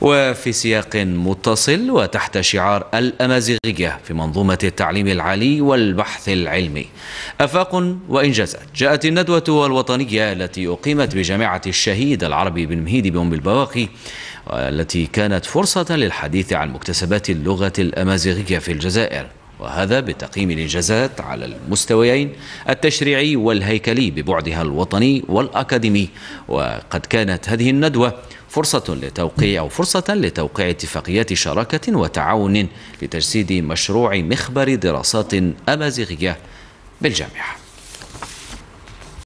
وفي سياق متصل وتحت شعار الأمازيغية في منظومة التعليم العالي والبحث العلمي أفاق وإنجازات جاءت الندوة الوطنية التي أقيمت بجامعة الشهيد العربي بن مهيد بأم البواقي التي كانت فرصة للحديث عن مكتسبات اللغة الأمازيغية في الجزائر وهذا بتقييم الإنجازات على المستويين التشريعي والهيكلي ببعدها الوطني والأكاديمي وقد كانت هذه الندوة فرصة لتوقيع أو فرصة لتوقيع اتفاقيات شراكة وتعاون لتجسيد مشروع مخبر دراسات أمازيغية بالجامعة